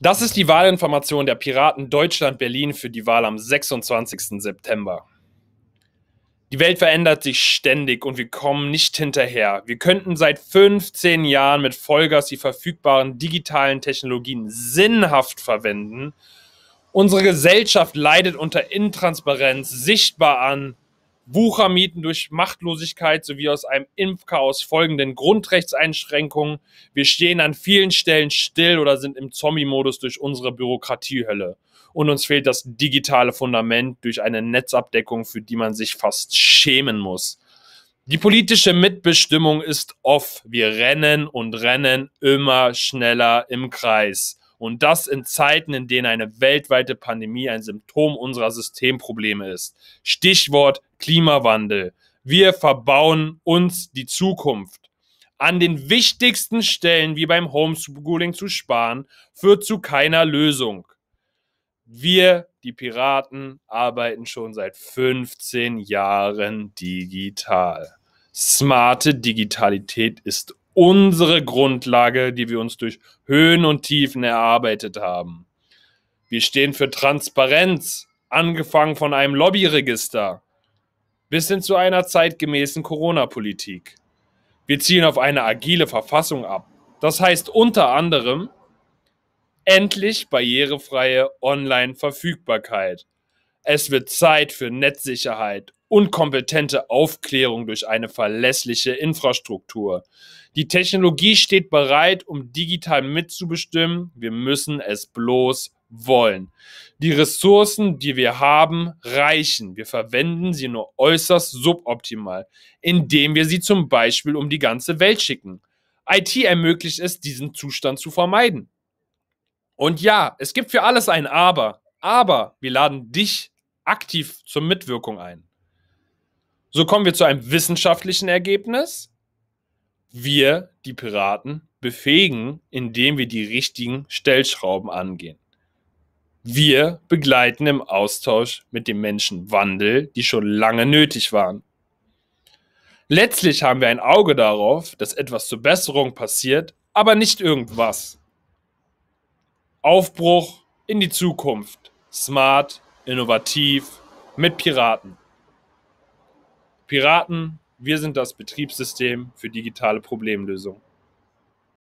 Das ist die Wahlinformation der Piraten Deutschland-Berlin für die Wahl am 26. September. Die Welt verändert sich ständig und wir kommen nicht hinterher. Wir könnten seit 15 Jahren mit Vollgas die verfügbaren digitalen Technologien sinnhaft verwenden. Unsere Gesellschaft leidet unter Intransparenz sichtbar an Wuchermieten durch Machtlosigkeit sowie aus einem Impfchaos folgenden Grundrechtseinschränkungen. Wir stehen an vielen Stellen still oder sind im Zombie-Modus durch unsere Bürokratiehölle. Und uns fehlt das digitale Fundament durch eine Netzabdeckung, für die man sich fast schämen muss. Die politische Mitbestimmung ist off. Wir rennen und rennen immer schneller im Kreis. Und das in Zeiten, in denen eine weltweite Pandemie ein Symptom unserer Systemprobleme ist. Stichwort Klimawandel. Wir verbauen uns die Zukunft. An den wichtigsten Stellen wie beim Homeschooling zu sparen, führt zu keiner Lösung. Wir, die Piraten, arbeiten schon seit 15 Jahren digital. Smarte Digitalität ist unsere Grundlage, die wir uns durch Höhen und Tiefen erarbeitet haben. Wir stehen für Transparenz, angefangen von einem Lobbyregister bis hin zu einer zeitgemäßen Corona-Politik. Wir zielen auf eine agile Verfassung ab. Das heißt unter anderem endlich barrierefreie Online-Verfügbarkeit. Es wird Zeit für Netzsicherheit und kompetente Aufklärung durch eine verlässliche Infrastruktur. Die Technologie steht bereit, um digital mitzubestimmen. Wir müssen es bloß wollen. Die Ressourcen, die wir haben, reichen. Wir verwenden sie nur äußerst suboptimal, indem wir sie zum Beispiel um die ganze Welt schicken. IT ermöglicht es, diesen Zustand zu vermeiden. Und ja, es gibt für alles ein Aber. Aber wir laden dich aktiv zur Mitwirkung ein. So kommen wir zu einem wissenschaftlichen Ergebnis. Wir, die Piraten, befähigen, indem wir die richtigen Stellschrauben angehen. Wir begleiten im Austausch mit den Menschen Wandel, die schon lange nötig waren. Letztlich haben wir ein Auge darauf, dass etwas zur Besserung passiert, aber nicht irgendwas. Aufbruch in die Zukunft. Smart, innovativ, mit Piraten. Piraten, wir sind das Betriebssystem für digitale Problemlösungen.